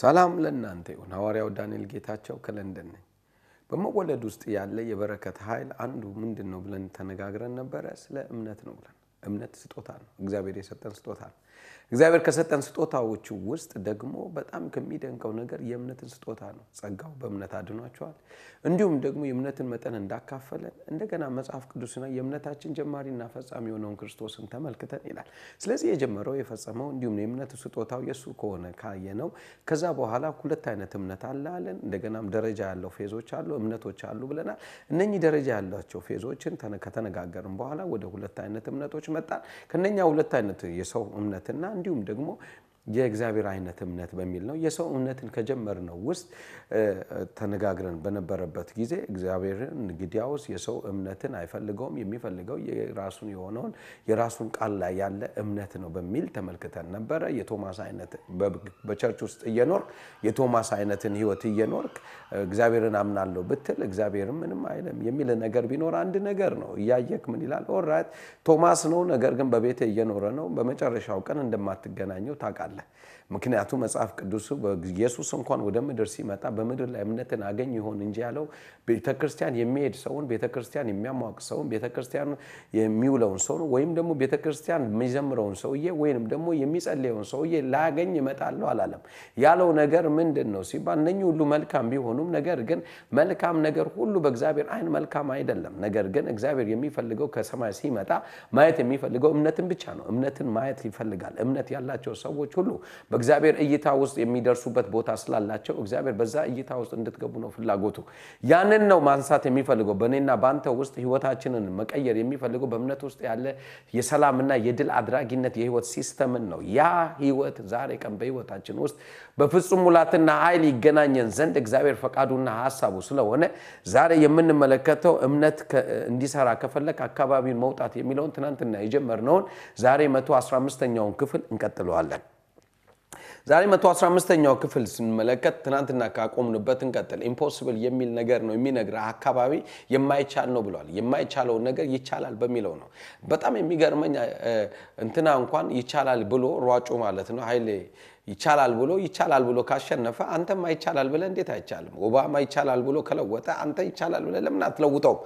ሰላም ለእናንተ ይሁን። ሐዋርያው ዳንኤል ጌታቸው ከለንደን ነኝ። በመወለድ ውስጥ ያለ የበረከት ኃይል አንዱ ምንድን ነው ብለን ተነጋግረን ነበረ። ስለ እምነት ነው ብለን እምነት ስጦታ ነው፣ እግዚአብሔር የሰጠን ስጦታ ነው። እግዚአብሔር ከሰጠን ስጦታዎቹ ውስጥ ደግሞ በጣም ከሚደንቀው ነገር የእምነትን ስጦታ ነው። ጸጋው በእምነት አድኗቸዋል። እንዲሁም ደግሞ የእምነትን መጠን እንዳካፈለን እንደገና መጽሐፍ ቅዱስና የእምነታችን ጀማሪና ፈጻሚ የሆነውን ክርስቶስን ተመልክተን ይላል። ስለዚህ የጀመረው የፈጸመው እንዲሁም የእምነት ስጦታው የእሱ ከሆነ ነው ከዛ በኋላ ሁለት አይነት እምነት አለ አለን። እንደገናም ደረጃ ያለው ፌዞች አሉ፣ እምነቶች አሉ ብለናል። እነኚህ ደረጃ ያላቸው ፌዞችን ከተነጋገርን በኋላ ወደ ሁለት አይነት እምነቶች መጣል ከነኛ ሁለት አይነት የሰው እምነት እንዲሁም ደግሞ የእግዚአብሔር አይነት እምነት በሚል ነው። የሰው እምነትን ከጀመርነው ውስጥ ተነጋግረን በነበረበት ጊዜ እግዚአብሔርን እንግዲያውስ የሰው እምነትን አይፈልገውም፣ የሚፈልገው የራሱን የሆነውን የራሱን ቃል ላይ ያለ እምነት ነው በሚል ተመልክተን ነበረ። የቶማስ አይነት በቸርች ውስጥ እየኖር የቶማስ አይነትን ህይወት እየኖርክ እግዚአብሔርን አምናለሁ ብትል እግዚአብሔርን ምንም አይልም የሚል ነገር ቢኖር አንድ ነገር ነው። እያየክ ምን ይላል? ኦልራይት ቶማስ ነው፣ ነገር ግን በቤት እየኖረ ነው። በመጨረሻው ቀን እንደማትገናኘው ታውቃለህ። कारलं ምክንያቱም መጽሐፍ ቅዱስ ኢየሱስ እንኳን ወደ ምድር ሲመጣ በምድር ላይ እምነትን አገኝ ይሆን እንጂ ያለው ቤተክርስቲያን የሚሄድ ሰውን ቤተክርስቲያን የሚያሟቅ ሰውን ቤተክርስቲያን የሚውለውን ሰው ወይም ደግሞ ቤተክርስቲያን የሚዘምረውን ሰውዬ ወይም ደግሞ የሚጸልየውን ሰውዬ ላገኝ እመጣለሁ አላለም። ያለው ነገር ምንድን ነው ሲባል እነኚህ ሁሉ መልካም ቢሆኑም ነገር ግን መልካም ነገር ሁሉ በእግዚአብሔር አይን መልካም አይደለም። ነገር ግን እግዚአብሔር የሚፈልገው ከሰማይ ሲመጣ ማየት የሚፈልገው እምነትን ብቻ ነው። እምነትን ማየት ይፈልጋል። እምነት ያላቸው ሰዎች ሁሉ በእግዚአብሔር እይታ ውስጥ የሚደርሱበት ቦታ ስላላቸው እግዚአብሔር በዛ እይታ ውስጥ እንድትገቡ ነው ፍላጎቱ። ያንን ነው ማንሳት የሚፈልገው በእኔና በአንተ ውስጥ ህይወታችንን መቀየር የሚፈልገው በእምነት ውስጥ ያለ የሰላምና የድል አድራጊነት የህይወት ሲስተምን ነው። ያ ህይወት ዛሬ ቀን በህይወታችን ውስጥ በፍጹም ሙላትና ኃይል ይገናኘን ዘንድ እግዚአብሔር ፈቃዱና ሀሳቡ ስለሆነ ዛሬ የምንመለከተው እምነት እንዲሰራ ከፈለግ አካባቢን መውጣት የሚለውን ትናንትና የጀመርነውን ዛሬ መቶ ኛውን ክፍል እንቀጥለዋለን። ዛሬ 115ኛው ክፍል ስንመለከት ትናንትና ካቆምንበት እንቀጥል። ኢምፖስብል የሚል ነገር ነው የሚነግር አካባቢ የማይቻል ነው ብሏል የማይቻለውን ነገር ይቻላል በሚለው ነው። በጣም የሚገርመኝ እንትና እንኳን ይቻላል ብሎ ሯጩ ማለት ነው ኃይሌ ይቻላል ብሎ ይቻላል ብሎ ካሸነፈ አንተማ ይቻላል ብለህ እንዴት አይቻልም? ኦባማ ይቻላል ብሎ ከለወጠ አንተ ይቻላል ብለህ ለምን አትለውጠውም?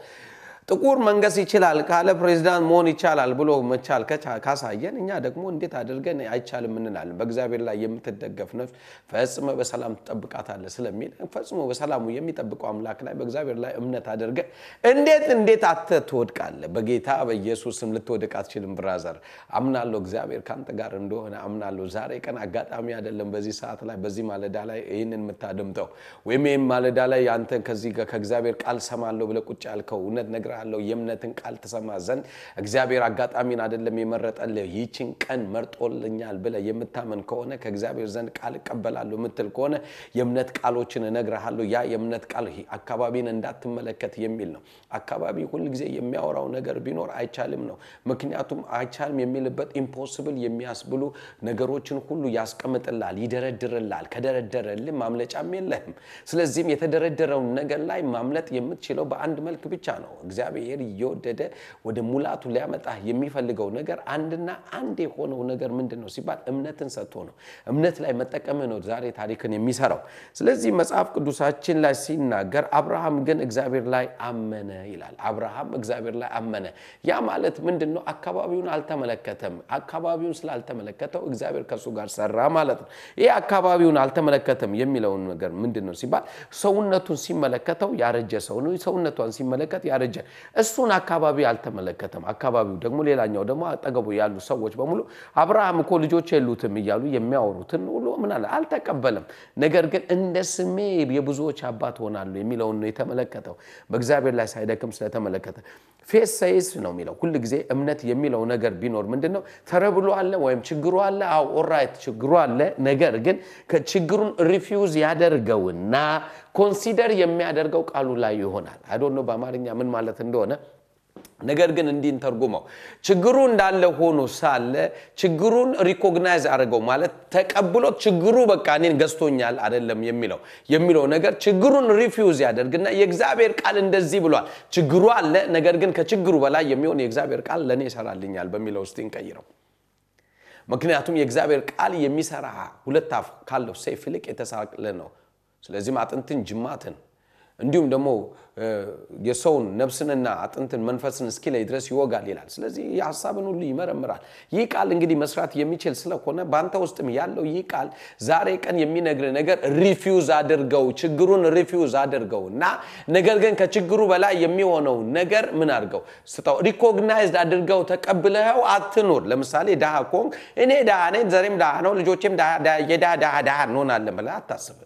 ጥቁር መንገስ ይችላል ካለ ፕሬዚዳንት መሆን ይቻላል ብሎ መቻል ካሳየን እኛ ደግሞ እንዴት አድርገን አይቻልም እንላለን። በእግዚአብሔር ላይ የምትደገፍ ነፍስ ፈጽመ በሰላም ትጠብቃታለህ ስለሚል ፈጽሞ በሰላሙ የሚጠብቀው አምላክ ላይ በእግዚአብሔር ላይ እምነት አድርገን እንዴት እንዴት አተ ትወድቃለህ? በጌታ በኢየሱስም ልትወድቅ አትችልም። ብራዘር አምናለሁ፣ እግዚአብሔር ከአንተ ጋር እንደሆነ አምናለሁ። ዛሬ ቀን አጋጣሚ አይደለም። በዚህ ሰዓት ላይ በዚህ ማለዳ ላይ ይህንን የምታደምጠው ወይም ይህም ማለዳ ላይ አንተ ከዚህ ከእግዚአብሔር ቃል ሰማለሁ ብለህ ቁጭ ያልከው እውነት ነግራ እነግርሃለሁ የእምነትን ቃል ትሰማ ዘንድ እግዚአብሔር አጋጣሚን አይደለም የመረጠልህ ይችን ቀን መርጦልኛል ብለ የምታመን ከሆነ ከእግዚአብሔር ዘንድ ቃል እቀበላለሁ የምትል ከሆነ የእምነት ቃሎችን እነግርሃለሁ። ያ የእምነት ቃል አካባቢን እንዳትመለከት የሚል ነው። አካባቢ ሁልጊዜ የሚያወራው ነገር ቢኖር አይቻልም ነው። ምክንያቱም አይቻልም የሚልበት ኢምፖስብል የሚያስብሉ ነገሮችን ሁሉ ያስቀምጥላል፣ ይደረድርላል። ከደረደረልህ ማምለጫም የለህም። ስለዚህም የተደረደረውን ነገር ላይ ማምለጥ የምትችለው በአንድ መልክ ብቻ ነው። እግዚአብሔር እየወደደ ወደ ሙላቱ ሊያመጣ የሚፈልገው ነገር አንድና አንድ የሆነው ነገር ምንድን ነው ሲባል እምነትን ሰጥቶ ነው። እምነት ላይ መጠቀም ነው ዛሬ ታሪክን የሚሰራው። ስለዚህ መጽሐፍ ቅዱሳችን ላይ ሲናገር አብርሃም ግን እግዚአብሔር ላይ አመነ ይላል። አብርሃም እግዚአብሔር ላይ አመነ። ያ ማለት ምንድን ነው? አካባቢውን አልተመለከተም። አካባቢውን ስላልተመለከተው እግዚአብሔር ከእሱ ጋር ሰራ ማለት ነው። ይህ አካባቢውን አልተመለከተም የሚለውን ነገር ምንድን ነው ሲባል ሰውነቱን ሲመለከተው ያረጀ ሰው ነው። ሰውነቷን ሲመለከት ያረጀ እሱን አካባቢ አልተመለከተም። አካባቢው ደግሞ ሌላኛው ደግሞ አጠገቡ ያሉ ሰዎች በሙሉ አብርሃም እኮ ልጆች የሉትም እያሉ የሚያወሩትን ሁሉ ምናለ አልተቀበለም። ነገር ግን እንደ ስሜ የብዙዎች አባት ሆናሉ የሚለውን ነው የተመለከተው። በእግዚአብሔር ላይ ሳይደክም ስለተመለከተ ፌስ ሰይስ ነው የሚለው ሁል ጊዜ እምነት የሚለው ነገር ቢኖር ምንድን ነው ተረብሎ አለ ወይም ችግሩ አለ አው ኦራይት ችግሩ አለ ነገር ግን ከችግሩን ሪፊውዝ ያደርገውና ኮንሲደር የሚያደርገው ቃሉ ላይ ይሆናል አይዶኖ በአማርኛ ምን ማለት እንደሆነ ነገር ግን እንዲን ተርጉመው ችግሩ እንዳለ ሆኖ ሳለ ችግሩን ሪኮግናይዝ አድርገው ማለት ተቀብሎ ችግሩ በቃ እኔን ገዝቶኛል አይደለም የሚለው የሚለው ነገር ችግሩን ሪፊውዝ ያደርግና የእግዚአብሔር ቃል እንደዚህ ብሏል ችግሩ አለ ነገር ግን ከችግሩ በላይ የሚሆን የእግዚአብሔር ቃል ለእኔ ይሰራልኛል በሚለው ውስጥ እንቀይረው ምክንያቱም የእግዚአብሔር ቃል የሚሰራ ሁለት አፍ ካለው ሰይፍ ይልቅ የተሳለ ነው ስለዚህም አጥንትን ጅማትን እንዲሁም ደግሞ የሰውን ነፍስንና አጥንትን መንፈስን ላይ ድረስ ይወጋል ይላል። ስለዚህ ሀሳብን ሁሉ ይመረምራል። ይህ ቃል እንግዲህ መስራት የሚችል ስለሆነ በአንተ ውስጥም ያለው ይህ ቃል ዛሬ ቀን የሚነግር ነገር ሪፊውዝ አድርገው፣ ችግሩን ሪፊውዝ አድርገው እና ነገር ግን ከችግሩ በላይ የሚሆነው ነገር ምን አድርገው ስጠው፣ ሪኮግናይዝድ አድርገው ተቀብለው አትኑር። ለምሳሌ ዳሃ ኮንክ፣ እኔ ዳሃ ነኝ፣ ዘሬም ዳሃ ነው፣ ልጆቼም የዳሃ ዳሃ እንሆናለን ብለ አታስብ።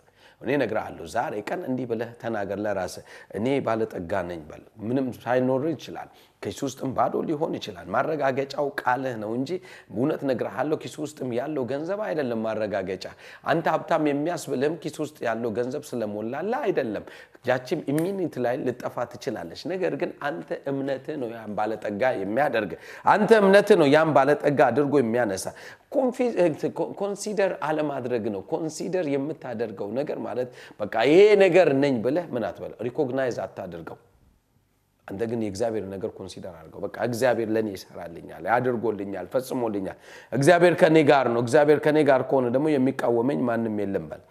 እኔ እነግርሃለሁ፣ ዛሬ ቀን እንዲህ ብለህ ተናገር ለራስህ። እኔ ባለጠጋ ነኝ በል። ምንም ሳይኖር ይችላል ኪስ ውስጥም ባዶ ሊሆን ይችላል። ማረጋገጫው ቃልህ ነው እንጂ እውነት እነግርሃለሁ፣ ኪስ ውስጥም ያለው ገንዘብ አይደለም ማረጋገጫ። አንተ ሀብታም የሚያስብልህም ኪስ ውስጥ ያለው ገንዘብ ስለሞላላ አይደለም። ያቺም ኢሚኒት ላይ ልጠፋ ትችላለች። ነገር ግን አንተ እምነት ነው ያን ባለጠጋ የሚያደርግ አንተ እምነት ነው ያን ባለጠጋ አድርጎ የሚያነሳ ኮንሲደር አለማድረግ ነው። ኮንሲደር የምታደርገው ነገር ማለት በቃ ይሄ ነገር ነኝ ብለህ ምን አትበለ ሪኮግናይዝ አታደርገው አንተ ግን የእግዚአብሔር ነገር ኮንሲደር አድርገው። በቃ እግዚአብሔር ለእኔ ይሰራልኛል፣ ያድርጎልኛል፣ ፈጽሞልኛል። እግዚአብሔር ከኔ ጋር ነው። እግዚአብሔር ከኔ ጋር ከሆነ ደግሞ የሚቃወመኝ ማንም የለም በል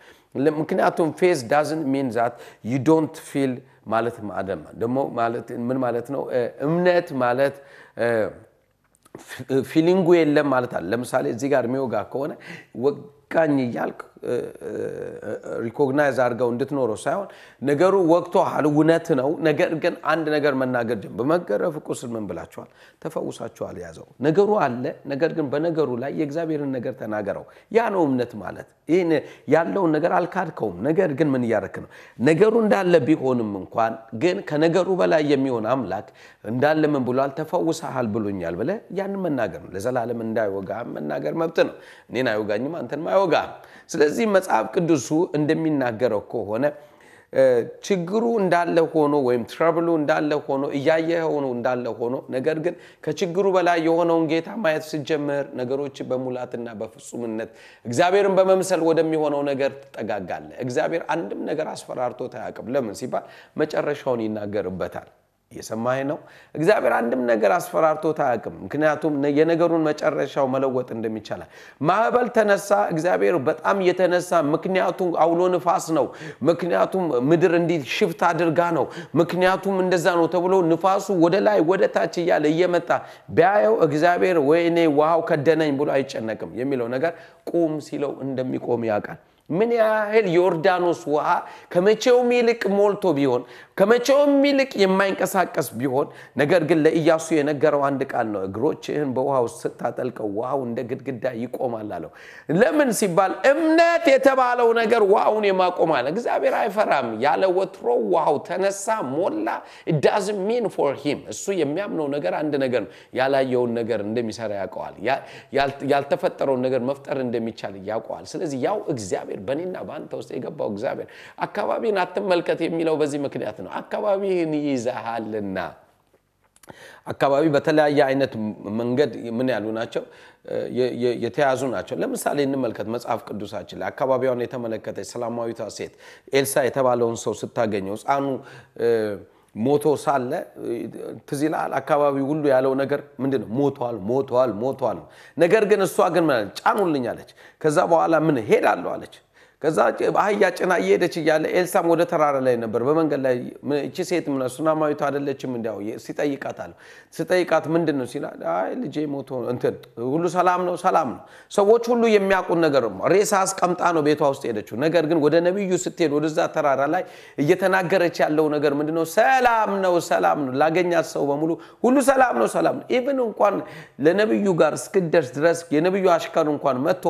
ምክንያቱም ፌዝ ዳዝን ሚን ዛት ዩ ዶንት ፊል ማለት ማደም ደሞ ምን ማለት ነው? እምነት ማለት ፊሊንጉ የለም ማለት አለ። ለምሳሌ እዚህ ጋር የሚወጋ ከሆነ ወጋኝ እያልክ ሪኮግናይዝ አድርገው እንድትኖረው ሳይሆን ነገሩ ወቅቷል፣ እውነት ነው። ነገር ግን አንድ ነገር መናገር ጀ በመገረፍ ቁስል ምን ብላችኋል? ተፈውሳችኋል። ያዘው ነገሩ አለ። ነገር ግን በነገሩ ላይ የእግዚአብሔርን ነገር ተናገረው። ያ ነው እምነት ማለት። ይህን ያለውን ነገር አልካድከውም። ነገር ግን ምን እያረክ ነው? ነገሩ እንዳለ ቢሆንም እንኳን ግን ከነገሩ በላይ የሚሆን አምላክ እንዳለ ምን ብሏል? ተፈውሰሃል ብሎኛል ብለ ያንን መናገር ነው። ለዘላለም እንዳይወጋ መናገር መብት ነው። እኔን አይወጋኝም፣ አንተንም አይወጋም። ስለዚህ መጽሐፍ ቅዱሱ እንደሚናገረው ከሆነ ችግሩ እንዳለ ሆኖ ወይም ትረብሉ እንዳለ ሆኖ እያየኸው እንዳለ ሆኖ ነገር ግን ከችግሩ በላይ የሆነውን ጌታ ማየት ስጀምር ነገሮች በሙላትና በፍጹምነት እግዚአብሔርን በመምሰል ወደሚሆነው ነገር ትጠጋጋለ እግዚአብሔር አንድም ነገር አስፈራርቶ አያውቅም። ለምን ሲባል መጨረሻውን ይናገርበታል። እየሰማኝ ነው። እግዚአብሔር አንድም ነገር አስፈራርቶት አያውቅም። ምክንያቱም የነገሩን መጨረሻው መለወጥ እንደሚቻላል። ማዕበል ተነሳ፣ እግዚአብሔር በጣም የተነሳ ምክንያቱም አውሎ ንፋስ ነው፣ ምክንያቱም ምድር እንዲህ ሽፍት አድርጋ ነው፣ ምክንያቱም እንደዛ ነው ተብሎ ንፋሱ ወደ ላይ ወደ ታች እያለ እየመጣ ቢያየው እግዚአብሔር ወይኔ ውሃው ከደነኝ ብሎ አይጨነቅም የሚለው ነገር ቁም ሲለው እንደሚቆም ያውቃል። ምን ያህል ዮርዳኖስ ውሃ ከመቼውም ይልቅ ሞልቶ ቢሆን ከመቼውም ይልቅ የማይንቀሳቀስ ቢሆን ነገር ግን ለኢያሱ የነገረው አንድ ቃል ነው። እግሮችህን በውሃ ውስጥ ስታጠልቀው ውሃው እንደ ግድግዳ ይቆማል አለው። ለምን ሲባል እምነት የተባለው ነገር ውሃውን የማቆም አለ። እግዚአብሔር አይፈራም። ያለ ወትሮ ውሃው ተነሳ፣ ሞላ። ዳዝ ሚን ፎር ሂም እሱ የሚያምነው ነገር አንድ ነገር ነው። ያላየውን ነገር እንደሚሰራ ያውቀዋል። ያልተፈጠረውን ነገር መፍጠር እንደሚቻል ያውቀዋል። ስለዚህ ያው እግዚአብሔር እግዚአብሔር በእኔና በአንተ ውስጥ የገባው እግዚአብሔር አካባቢን አትመልከት የሚለው በዚህ ምክንያት ነው። አካባቢህን ይይዛሃልና። አካባቢ በተለያየ አይነት መንገድ ምን ያሉ ናቸው? የተያዙ ናቸው። ለምሳሌ እንመልከት መጽሐፍ ቅዱሳችን ላይ አካባቢዋን የተመለከተ ሰላማዊቷ ሴት ኤልሳ የተባለውን ሰው ስታገኘው ሕፃኑ ሞቶ ሳለ ትዚላል አካባቢ ሁሉ ያለው ነገር ምንድን ነው? ሞቷል፣ ሞቷል፣ ሞቷል ሞቷል ሞቷል ነገር ግን እሷ ግን ጫኑልኝ አለች። ከዛ በኋላ ምን ሄዳለሁ አለች ከዛ አህያ ጭና እየሄደች እያለ ኤልሳም ወደ ተራራ ላይ ነበር። በመንገድ ላይ እቺ ሴት ምና ሱናማዊቱ አደለችም እንዲያው ሲጠይቃት አለ ሲጠይቃት ምንድን ነው ሲላ አይ ልጄ ሞቶ እንትን ሁሉ ሰላም ነው ሰላም ነው። ሰዎች ሁሉ የሚያውቁን ነገር ሬሳ አስቀምጣ ነው ቤቷ ውስጥ ሄደችው። ነገር ግን ወደ ነቢዩ ስትሄድ ወደዛ ተራራ ላይ እየተናገረች ያለው ነገር ምንድ ነው? ሰላም ነው ሰላም ነው። ላገኛት ሰው በሙሉ ሁሉ ሰላም ነው ሰላም ነው። ኢቭን እንኳን ለነቢዩ ጋር እስክደርስ ድረስ የነቢዩ አሽከር እንኳን መጥቶ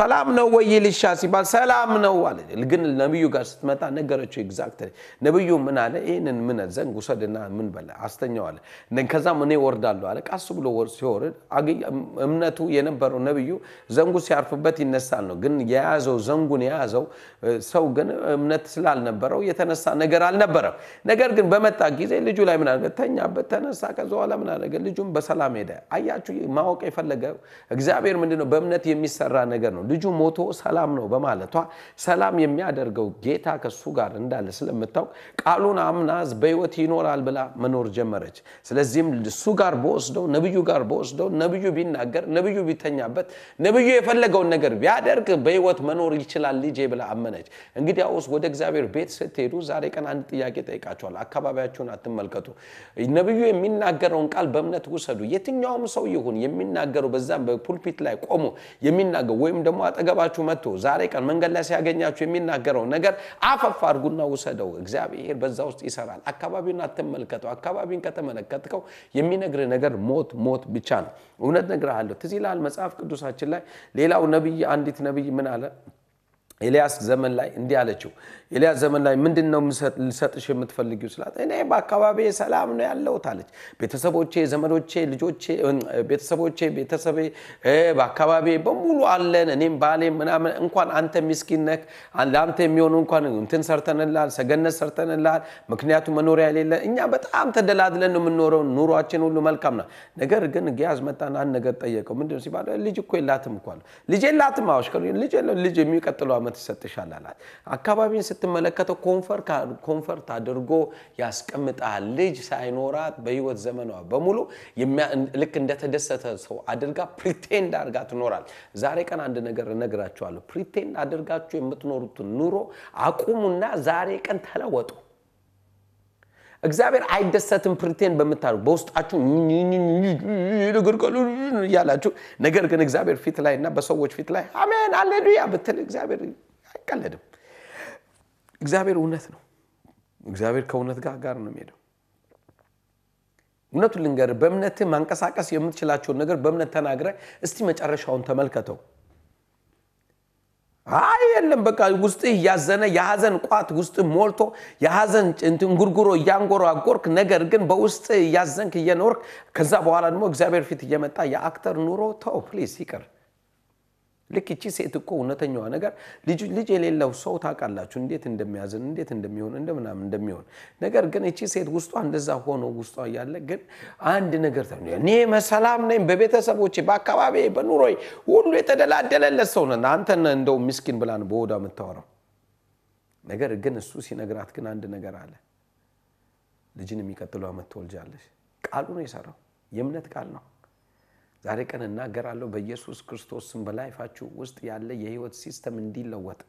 ሰላም ነው ወይ ልሻ ሲባል ሰላም ነው አለ። ግን ነቢዩ ጋር ስትመጣ ነገረችው። ግዛክት ነቢዩ ምን አለ? ይህንን ምን ዘንግ ውሰድና ምን በለ አስተኛው አለ። ከዛም እኔ ወርዳለሁ አለ። ቃሱ ብሎ ሲወርድ እምነቱ የነበረው ነቢዩ ዘንጉ ሲያርፍበት ይነሳል ነው። ግን የያዘው ዘንጉን የያዘው ሰው ግን እምነት ስላልነበረው የተነሳ ነገር አልነበረም። ነገር ግን በመጣ ጊዜ ልጁ ላይ ምን ተኛበት፣ ተነሳ። ከዛ በኋላ ምን አደረገ? ልጁም በሰላም ሄደ። አያችሁ፣ ማወቅ የፈለገ እግዚአብሔር ምንድነው? በእምነት የሚሰራ ነገር ነው። ልጁ ሞቶ ሰላም ነው በማለት ማለቷ ሰላም የሚያደርገው ጌታ ከሱ ጋር እንዳለ ስለምታውቅ ቃሉን አምናዝ በህይወት ይኖራል ብላ መኖር ጀመረች። ስለዚህም እሱ ጋር በወስደው ነብዩ ጋር በወስደው ነብዩ ቢናገር ነብዩ ቢተኛበት ነብዩ የፈለገውን ነገር ቢያደርግ በህይወት መኖር ይችላል ልጄ ብላ አመነች። እንግዲያውስ ወደ እግዚአብሔር ቤት ስትሄዱ ዛሬ ቀን አንድ ጥያቄ ጠይቃቸዋል አካባቢያችሁን አትመልከቱ። ነብዩ የሚናገረውን ቃል በእምነት ውሰዱ። የትኛውም ሰው ይሁን የሚናገሩ በዛም በፑልፒት ላይ ቆሞ የሚናገሩ ወይም ደግሞ አጠገባችሁ መጥቶ ዛሬ ቀን መንገድ ላይ ሲያገኛችሁ የሚናገረው ነገር አፈፍ አድርጉና ውሰደው። እግዚአብሔር በዛ ውስጥ ይሰራል። አካባቢውን አትመልከተው። አካባቢን ከተመለከትከው የሚነግር ነገር ሞት ሞት ብቻ ነው። እውነት ነግርሃለሁ። ትዝ ይልሃል መጽሐፍ ቅዱሳችን ላይ ሌላው ነቢይ አንዲት ነቢይ ምን አለ ኤልያስ ዘመን ላይ እንዲህ አለችው። ኤልያስ ዘመን ላይ ምንድን ነው ልሰጥሽ የምትፈልጊው ስላት፣ እኔ በአካባቢ ሰላም ነው ያለሁት አለች። ቤተሰቦቼ፣ ዘመዶቼ፣ ልጆቼ፣ ቤተሰቦቼ፣ ቤተሰቤ በአካባቢ በሙሉ አለን፣ እኔም ባሌ ምናምን። እንኳን አንተ ሚስኪነክ ለአንተ የሚሆኑ እንኳን እንትን ሰርተንላል፣ ሰገነት ሰርተንላል። ምክንያቱ መኖሪያ የሌለ እኛ በጣም ተደላድለን የምኖረው ኑሯችን ሁሉ መልካም ነው። ነገር ግን ጊያዝ መጣን፣ አንድ ነገር ጠየቀው። ምንድ ነው ልጅ እኮ የላትም እኳ ልጅ የላትም አዋሽ ልጅ የሚቀጥለው ዓመት ይሰጥሻል አላት። አካባቢን ስትመለከተው ኮንፈርት አድርጎ ያስቀምጣል። ልጅ ሳይኖራት በህይወት ዘመኗ በሙሉ ልክ እንደተደሰተ ሰው አድርጋ ፕሪቴንድ አድርጋ ትኖራል። ዛሬ ቀን አንድ ነገር እነግራችኋለሁ። ፕሪቴንድ አድርጋችሁ የምትኖሩትን ኑሮ አቁሙና ዛሬ ቀን ተለወጡ። እግዚአብሔር አይደሰትም ፕሪቴን በምታደርጉ በውስጣችሁ ነገር እያላችሁ ነገር ግን እግዚአብሔር ፊት ላይ እና በሰዎች ፊት ላይ አሜን አሌሉያ ብትል እግዚአብሔር አይቀለድም እግዚአብሔር እውነት ነው እግዚአብሔር ከእውነት ጋር ጋር ነው የሚሄደው እውነቱ ልንገር በእምነት ማንቀሳቀስ የምትችላቸውን ነገር በእምነት ተናግረ እስቲ መጨረሻውን ተመልከተው አይ የለም በቃ ውስጥ እያዘነ የሐዘን ቋት ውስጥ ሞልቶ የሐዘን እያንጎሮ እያንጎራጎርክ ነገር ግን በውስጥ እያዘንክ እየኖርክ ከዛ በኋላ ደግሞ እግዚአብሔር ፊት እየመጣ የአክተር ኑሮ ተው ፕሊዝ ይቅር ልክ እቺ ሴት እኮ እውነተኛዋ ነገር ልጅ የሌለው ሰው ታውቃላችሁ እንዴት እንደሚያዝን እንዴት እንደሚሆን እንደምናም እንደሚሆን ነገር ግን እቺ ሴት ውስጧ እንደዛ ሆኖ ውስጧ እያለ ግን አንድ ነገር እኔ መሰላም ነኝ በቤተሰቦቼ በአካባቢ በኑሮዬ ሁሉ የተደላደለለት ሰው ነን እንደው ምስኪን ብላን በወዳ የምታወራው ነገር ግን እሱ ሲነግራት ግን አንድ ነገር አለ ልጅን የሚቀጥለው ዓመት ቃሉ ነው የሰራው የእምነት ቃል ነው ዛሬ ቀን እናገራለሁ በኢየሱስ ክርስቶስም በላይፋችሁ ውስጥ ያለ የህይወት ሲስተም እንዲለወጥ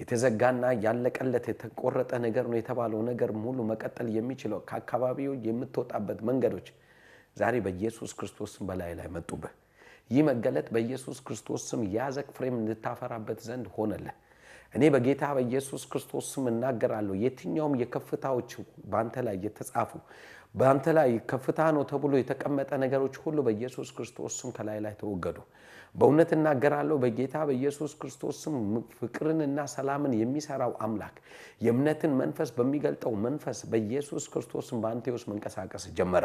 የተዘጋና ያለቀለት የተቆረጠ ነገር ነው የተባለው ነገር ሙሉ መቀጠል የሚችለው ከአካባቢው የምትወጣበት መንገዶች ዛሬ በኢየሱስ ክርስቶስም በላይ ላይ መጡብህ። ይህ መገለጥ በኢየሱስ ክርስቶስ ስም የያዘክ ፍሬም እንድታፈራበት ዘንድ ሆነለ እኔ በጌታ በኢየሱስ ክርስቶስ ስም እናገራለሁ። የትኛውም የከፍታዎች በአንተ ላይ የተጻፉ በአንተ ላይ ከፍታ ነው ተብሎ የተቀመጠ ነገሮች ሁሉ በኢየሱስ ክርስቶስ ስም ከላይ ላይ ተወገዱ። በእውነት እናገራለሁ በጌታ በኢየሱስ ክርስቶስ ስም ፍቅርንና ሰላምን የሚሰራው አምላክ የእምነትን መንፈስ በሚገልጠው መንፈስ በኢየሱስ ክርስቶስም በአንቴዎስ መንቀሳቀስ ጀመረ።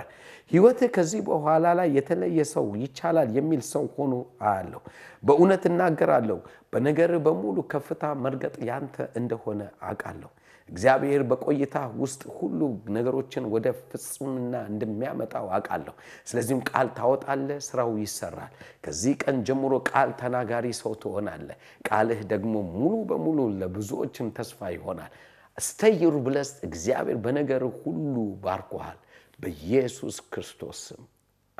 ሕይወትህ ከዚህ በኋላ ላይ የተለየ ሰው ይቻላል የሚል ሰው ሆኖ አያለሁ። በእውነት እናገራለሁ በነገር በሙሉ ከፍታ መርገጥ ያንተ እንደሆነ አውቃለሁ። እግዚአብሔር በቆይታ ውስጥ ሁሉ ነገሮችን ወደ ፍጹምና እንደሚያመጣው አውቃለሁ። ስለዚህም ቃል ታወጣለ ስራው ይሰራል። ከዚህ ቀን ጀምሮ ቃል ተናጋሪ ሰው ትሆናለ ቃልህ ደግሞ ሙሉ በሙሉ ለብዙዎችም ተስፋ ይሆናል። ስተይሩ ብለስ እግዚአብሔር በነገር ሁሉ ባርኮሃል። በኢየሱስ ክርስቶስ ስም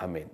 አሜን።